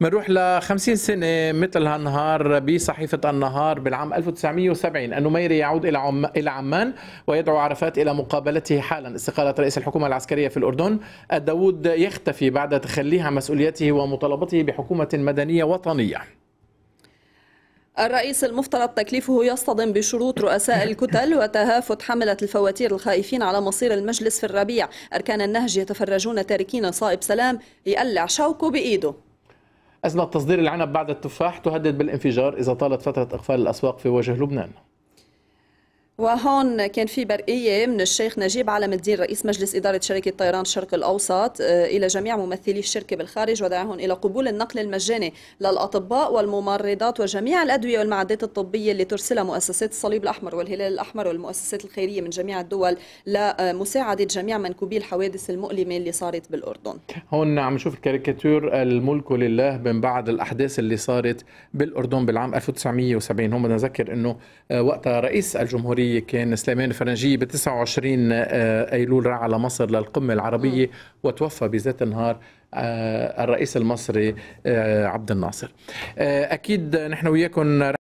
بنروح ل 50 سنة مثل هالنهار بصحيفة النهار بالعام 1970 النميري يعود إلى عم... إلى عمان ويدعو عرفات إلى مقابلته حالا استقالة رئيس الحكومة العسكرية في الأردن الداوود يختفي بعد تخليه عن مسؤوليته ومطالبته بحكومة مدنية وطنية الرئيس المفترض تكليفه يصطدم بشروط رؤساء الكتل وتهافت حملة الفواتير الخائفين على مصير المجلس في الربيع أركان النهج يتفرجون تاركين صائب سلام يقلع شوكه بإيده أزمة تصدير العنب بعد التفاح تهدد بالانفجار إذا طالت فترة إقفال الأسواق في وجه لبنان وهون كان في برقية من الشيخ نجيب علم الدين رئيس مجلس إدارة شركة طيران الشرق الأوسط آه، إلى جميع ممثلي الشركة بالخارج ودعاهم إلى قبول النقل المجاني للأطباء والممرضات وجميع الأدوية والمعدات الطبية اللي ترسلها مؤسسات الصليب الأحمر والهلال الأحمر والمؤسسات الخيرية من جميع الدول لمساعدة جميع منكوبي الحوادث المؤلمة اللي صارت بالأردن هون عم نشوف الكاريكاتور الملك لله من بعد الأحداث اللي صارت بالأردن بالعام 1970 هم نذكر أنه آه، وقتها رئيس الجمهورية العربية كان سليمان الفرنجية ب 29 آه، أيلول راح على مصر للقمة العربية وتوفى بذات النهار آه، الرئيس المصري آه، عبد الناصر أكيد نحن وياكم